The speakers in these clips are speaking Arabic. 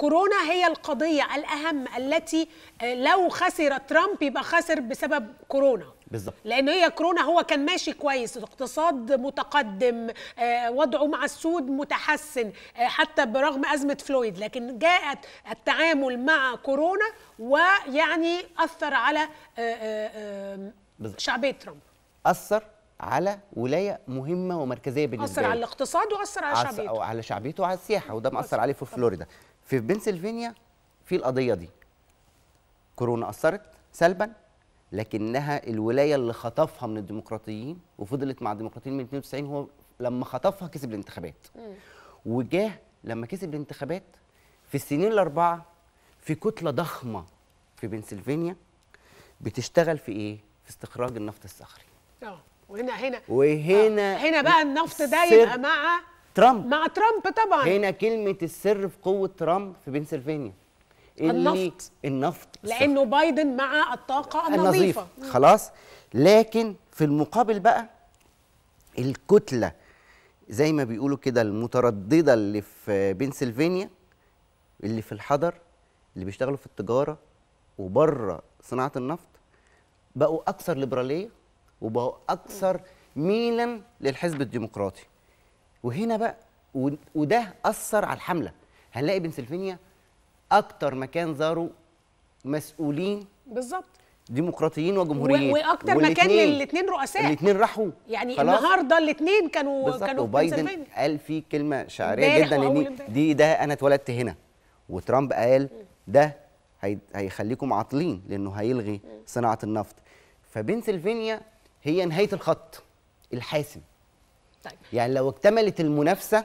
كورونا هي القضيه الاهم التي آه، لو خسر ترامب يبقى خسر بسبب كورونا بالظبط لان هي كورونا هو كان ماشي كويس اقتصاد متقدم آه، وضعه مع السود متحسن آه، حتى برغم ازمه فلويد لكن جاءت التعامل مع كورونا ويعني اثر على شعبيه ترامب اثر على ولايه مهمه ومركزيه بالنسبه له اثر على الاقتصاد واثر على شعبيته على شعبيته وعلى السياحه وده مأثر عليه في فلوريدا في بنسلفانيا في القضيه دي كورونا اثرت سلبا لكنها الولايه اللي خطفها من الديمقراطيين وفضلت مع الديمقراطيين من 92 هو لما خطفها كسب الانتخابات وجاه لما كسب الانتخابات في السنين الاربعه في كتله ضخمه في بنسلفانيا بتشتغل في ايه في استخراج النفط الصخري اه وهنا هنا وهنا آه، هنا بقى النفط ده يبقى مع ترامب مع ترامب طبعا هنا كلمه السر في قوه ترامب في بنسلفانيا النفط النفط لانه الصفر. بايدن مع الطاقه النظيفه, النظيفة. خلاص لكن في المقابل بقى الكتله زي ما بيقولوا كده المتردده اللي في بنسلفانيا اللي في الحضر اللي بيشتغلوا في التجاره وبره صناعه النفط بقوا اكثر ليبراليه وبقوا اكثر ميلا للحزب الديمقراطي وهنا بقى وده اثر على الحمله هنلاقي بنسلفانيا اكتر مكان زاروا مسؤولين بالظبط ديمقراطيين وجمهوريين واكتر مكان للاثنين رؤساء الاثنين راحوا يعني خلاص. النهارده الاثنين كانوا بالزبط. كانوا وبايدن قال في كلمه شعريه جدا ان دي ده انا اتولدت هنا وترامب قال ده هيخليكم عاطلين لانه هيلغي صناعه النفط فبنسلفانيا هي نهايه الخط الحاسم طيب. يعني لو اكتملت المنافسه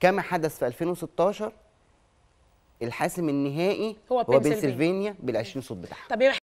كما حدث في 2016 الحاسم النهائي هو, بنسلفانيا بال 20 صوت بتاعها طب